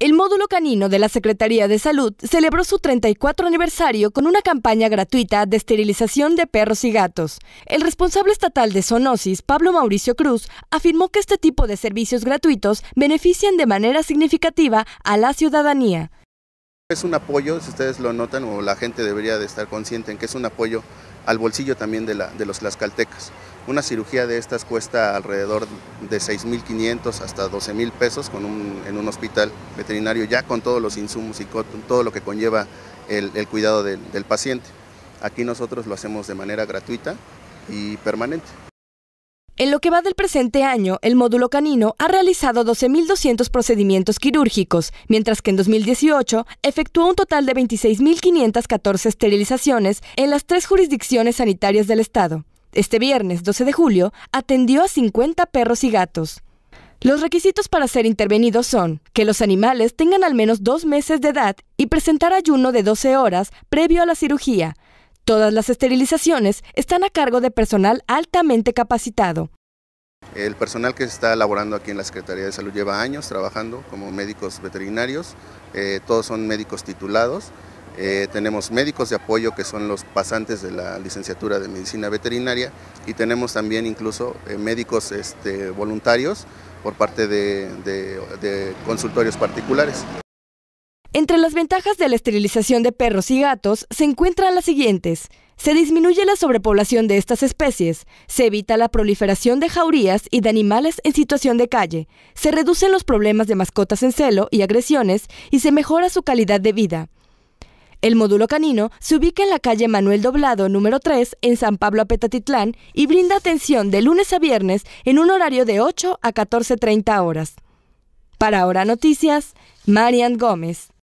El módulo canino de la Secretaría de Salud celebró su 34 aniversario con una campaña gratuita de esterilización de perros y gatos. El responsable estatal de Zoonosis, Pablo Mauricio Cruz, afirmó que este tipo de servicios gratuitos benefician de manera significativa a la ciudadanía. Es un apoyo, si ustedes lo notan o la gente debería de estar consciente en que es un apoyo al bolsillo también de, la, de los tlaxcaltecas. Una cirugía de estas cuesta alrededor de 6.500 hasta 12.000 pesos con un, en un hospital veterinario, ya con todos los insumos y todo lo que conlleva el, cuidado del, del paciente. Aquí nosotros lo hacemos de manera gratuita y permanente. En lo que va del presente año, el módulo canino ha realizado 12.200 procedimientos quirúrgicos, mientras que en 2018 efectuó un total de 26.514 esterilizaciones en las tres jurisdicciones sanitarias del Estado. Este viernes 12 de julio atendió a 50 perros y gatos. Los requisitos para ser intervenidos son que los animales tengan al menos dos meses de edad y presentar ayuno de 12 horas previo a la cirugía. Todas las esterilizaciones están a cargo de personal altamente capacitado. El personal que se está elaborando aquí en la Secretaría de Salud lleva años trabajando como médicos veterinarios, eh, todos son médicos titulados eh, tenemos médicos de apoyo que son los pasantes de la licenciatura de medicina veterinaria y tenemos también incluso eh, médicos este, voluntarios por parte de, de consultorios particulares. Entre las ventajas de la esterilización de perros y gatos se encuentran las siguientes. Se disminuye la sobrepoblación de estas especies, se evita la proliferación de jaurías y de animales en situación de calle, se reducen los problemas de mascotas en celo y agresiones y se mejora su calidad de vida. El módulo canino se ubica en la calle Manuel Doblado número 3 en San Pablo Apetatitlán y brinda atención de lunes a viernes en un horario de 8 a 14.30 horas. Para Hora Noticias, Marian Gómez.